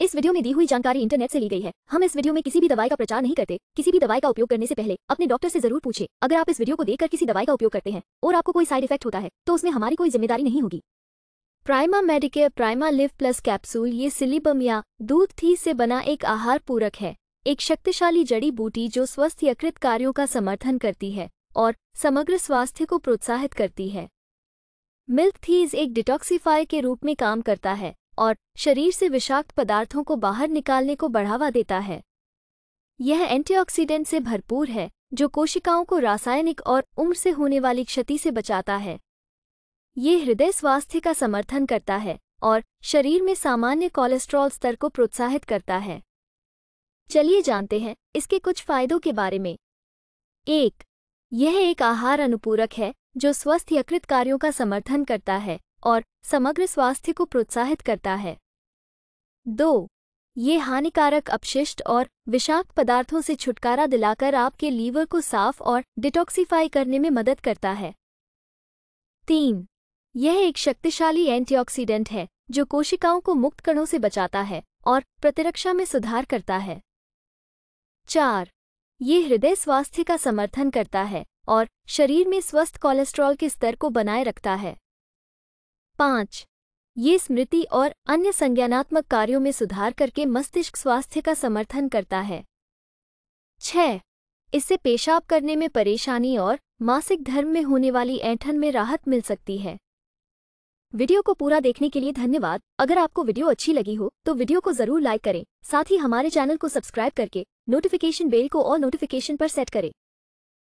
इस वीडियो में दी हुई जानकारी इंटरनेट से ली गई है हम इस वीडियो में किसी भी दवाई का प्रचार नहीं करते किसी भी दवाई का उपयोग करने से पहले अपने डॉक्टर से जरूर पूछे अगर आप इस वीडियो को देखकर किसी दवाई का उपयोग करते हैं और आपको कोई साइड इफेक्ट होता है तो उसमें हमारी कोई जिम्मेदारी नहीं होगी Prima Medicare Prima Liv plus capsule ये सिलीबम या दूध थी से बना एक आहार पूरक है एक शक्तिशाली जड़ी बूटी जो स्वस्थ यकृत कार्यों का समर्थन करती है और समग्र स्वास्थ्य को प्रोत्साहित करती है मिल्क थीज एक डिटॉक्सीफायर के रूप में काम करता है और शरीर से विषाक्त पदार्थों को बाहर निकालने को बढ़ावा देता है यह एंटीऑक्सीडेंट से भरपूर है जो कोशिकाओं को रासायनिक और उम्र से होने वाली क्षति से बचाता है ये हृदय स्वास्थ्य का समर्थन करता है और शरीर में सामान्य कोलेस्ट्रॉल स्तर को प्रोत्साहित करता है चलिए जानते हैं इसके कुछ फायदों के बारे में एक यह एक आहार अनुपूरक है जो स्वस्थ यकृत कार्यों का समर्थन करता है और समग्र स्वास्थ्य को प्रोत्साहित करता है दो ये हानिकारक अपशिष्ट और विषाक्त पदार्थों से छुटकारा दिलाकर आपके लीवर को साफ और डिटॉक्सीफाई करने में मदद करता है तीन यह एक शक्तिशाली एंटीऑक्सीडेंट है जो कोशिकाओं को मुक्त कणों से बचाता है और प्रतिरक्षा में सुधार करता है चार ये हृदय स्वास्थ्य का समर्थन करता है और शरीर में स्वस्थ कोलेस्ट्रॉल के स्तर को बनाए रखता है पाँच ये स्मृति और अन्य संज्ञानात्मक कार्यों में सुधार करके मस्तिष्क स्वास्थ्य का समर्थन करता है छह इससे पेशाब करने में परेशानी और मासिक धर्म में होने वाली ऐंठन में राहत मिल सकती है वीडियो को पूरा देखने के लिए धन्यवाद अगर आपको वीडियो अच्छी लगी हो तो वीडियो को जरूर लाइक करें साथ ही हमारे चैनल को सब्सक्राइब करके नोटिफिकेशन बेल को और नोटिफिकेशन पर सेट करें